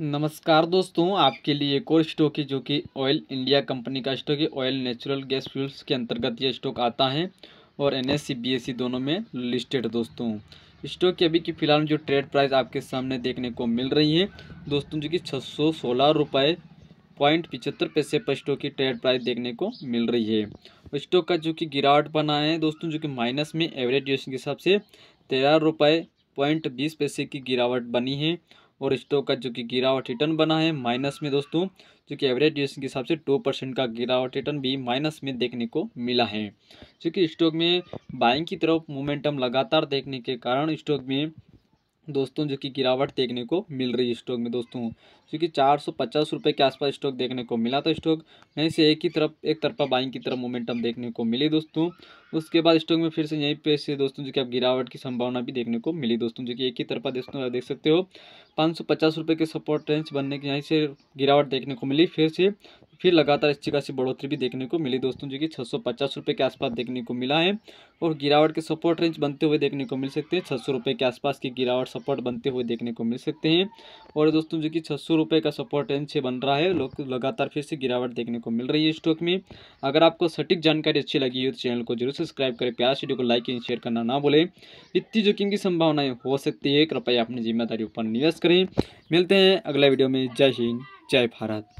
नमस्कार दोस्तों आपके लिए एक और स्टॉक है जो कि ऑयल इंडिया कंपनी का स्टॉक है ऑयल नेचुरल गैस फ्यूल्स के अंतर्गत यह स्टॉक आता है और एन एस दोनों में लिस्टेड दोस्तों स्टॉक की अभी की फ़िलहाल जो ट्रेड प्राइस आपके सामने देखने को मिल रही है दोस्तों जो कि छः सौ सोलह रुपये पॉइंट पिचहत्तर पैसे पर स्टॉक की ट्रेड प्राइस देखने को मिल रही है स्टॉक का जो कि गिरावट बना है दोस्तों जो कि माइनस में एवरेज के हिसाब से तेरह रुपये पॉइंट बीस पैसे की गिरावट बनी है और स्टॉक का जो कि गिरावट रिटर्न बना है माइनस में दोस्तों जो कि एवरेज ड्यूरेशन के हिसाब से टू परसेंट का गिरावट रिटर्न भी माइनस में देखने को मिला है जो स्टॉक में बाइंग की तरफ मोमेंटम लगातार देखने के कारण स्टॉक में दोस्तों जो कि गिरावट देखने को मिल रही है स्टॉक में दोस्तों क्योंकि चार सौ पचास रुपये के आसपास स्टॉक देखने को मिला था स्टॉक यहीं से एक ही तरफ एक तरफा बाइंग की तरफ मोमेंटम देखने को मिली दोस्तों उसके बाद स्टॉक में फिर से यहीं पे से दोस्तों जो कि अब गिरावट की संभावना भी देखने को मिली दोस्तों जो कि एक ही तरफा दोस्तों देख सकते हो पाँच सौ पचास रुपये के सपोर्ट रेंज बनने की यहीं से गिरावट देखने को मिली फिर से फिर लगातार अच्छी खासी बढ़ोतरी भी देखने को मिली दोस्तों जो कि छः सौ के आसपास देखने को मिला है और गिरावट के सपोर्ट रेंज बनते हुए देखने को मिल सकते हैं छः सौ के आसपास की गिरावट सपोर्ट बनते हुए देखने को मिल सकते हैं और दोस्तों जो कि छः सौ का सपोर्ट रेंज से बन रहा है लोग लगातार फिर से गिरावट देखने को मिल रही है स्टॉक में अगर आपको सटीक जानकारी अच्छी लगी हो तो चैनल को जरूर सब्सक्राइब करें प्यार वीडियो को लाइक एंड शेयर करना ना बोले इतनी जोखिम की संभावनाएँ हो सकती है कृपया अपनी जिम्मेदारी पर निवेश करें मिलते हैं अगला वीडियो में जय हिंद जय भारत